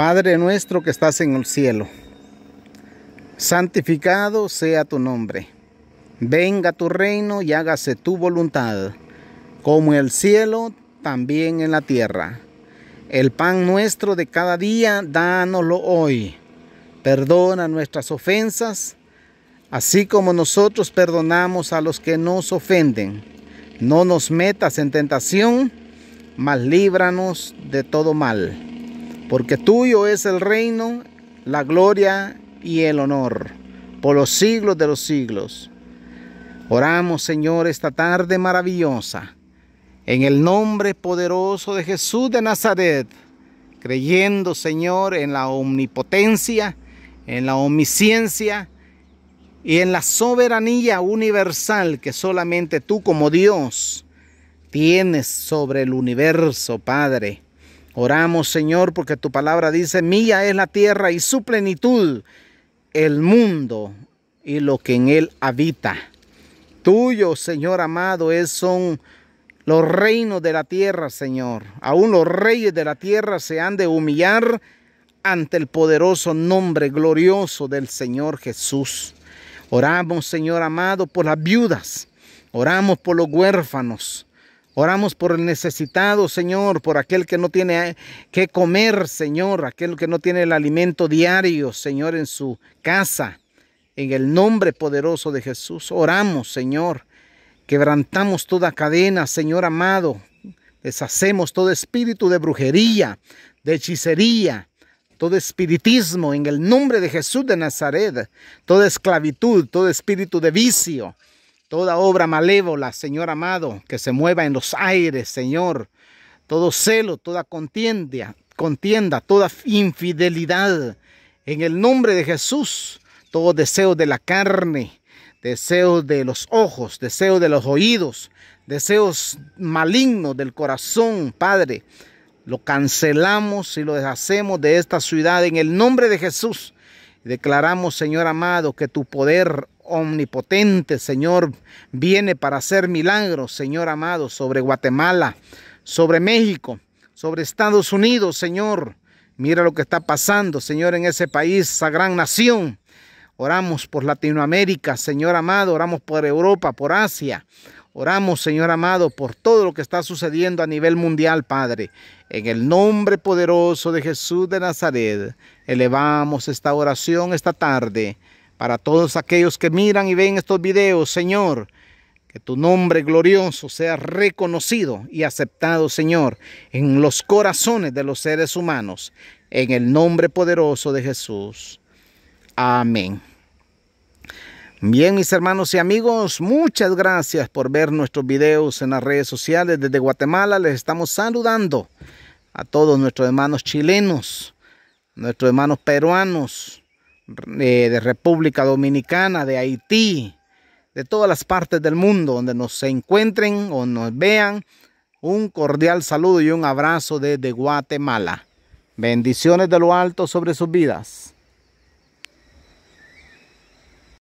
Padre nuestro que estás en el cielo, santificado sea tu nombre. Venga tu reino y hágase tu voluntad, como en el cielo, también en la tierra. El pan nuestro de cada día, dánoslo hoy. Perdona nuestras ofensas, así como nosotros perdonamos a los que nos ofenden. No nos metas en tentación, mas líbranos de todo mal porque tuyo es el reino, la gloria y el honor, por los siglos de los siglos. Oramos, Señor, esta tarde maravillosa, en el nombre poderoso de Jesús de Nazaret, creyendo, Señor, en la omnipotencia, en la omnisciencia y en la soberanía universal que solamente tú como Dios tienes sobre el universo, Padre. Oramos, Señor, porque tu palabra dice, mía es la tierra y su plenitud, el mundo y lo que en él habita. Tuyo, Señor amado, es, son los reinos de la tierra, Señor. Aún los reyes de la tierra se han de humillar ante el poderoso nombre glorioso del Señor Jesús. Oramos, Señor amado, por las viudas. Oramos por los huérfanos. Oramos por el necesitado, Señor, por aquel que no tiene que comer, Señor, aquel que no tiene el alimento diario, Señor, en su casa. En el nombre poderoso de Jesús, oramos, Señor. Quebrantamos toda cadena, Señor amado. Deshacemos todo espíritu de brujería, de hechicería, todo espiritismo en el nombre de Jesús de Nazaret, toda esclavitud, todo espíritu de vicio. Toda obra malévola, Señor amado, que se mueva en los aires, Señor. Todo celo, toda contienda, contienda, toda infidelidad. En el nombre de Jesús, todo deseo de la carne, deseo de los ojos, deseo de los oídos, deseos malignos del corazón, Padre. Lo cancelamos y lo deshacemos de esta ciudad en el nombre de Jesús. Declaramos, Señor amado, que tu poder omnipotente, Señor, viene para hacer milagros, Señor amado, sobre Guatemala, sobre México, sobre Estados Unidos, Señor. Mira lo que está pasando, Señor, en ese país, esa gran nación. Oramos por Latinoamérica, Señor amado, oramos por Europa, por Asia. Oramos, Señor amado, por todo lo que está sucediendo a nivel mundial, Padre. En el nombre poderoso de Jesús de Nazaret, elevamos esta oración esta tarde para todos aquellos que miran y ven estos videos, Señor. Que tu nombre glorioso sea reconocido y aceptado, Señor, en los corazones de los seres humanos, en el nombre poderoso de Jesús. Amén. Bien, mis hermanos y amigos, muchas gracias por ver nuestros videos en las redes sociales. Desde Guatemala les estamos saludando a todos nuestros hermanos chilenos, nuestros hermanos peruanos, eh, de República Dominicana, de Haití, de todas las partes del mundo donde nos encuentren o nos vean. Un cordial saludo y un abrazo desde Guatemala. Bendiciones de lo alto sobre sus vidas.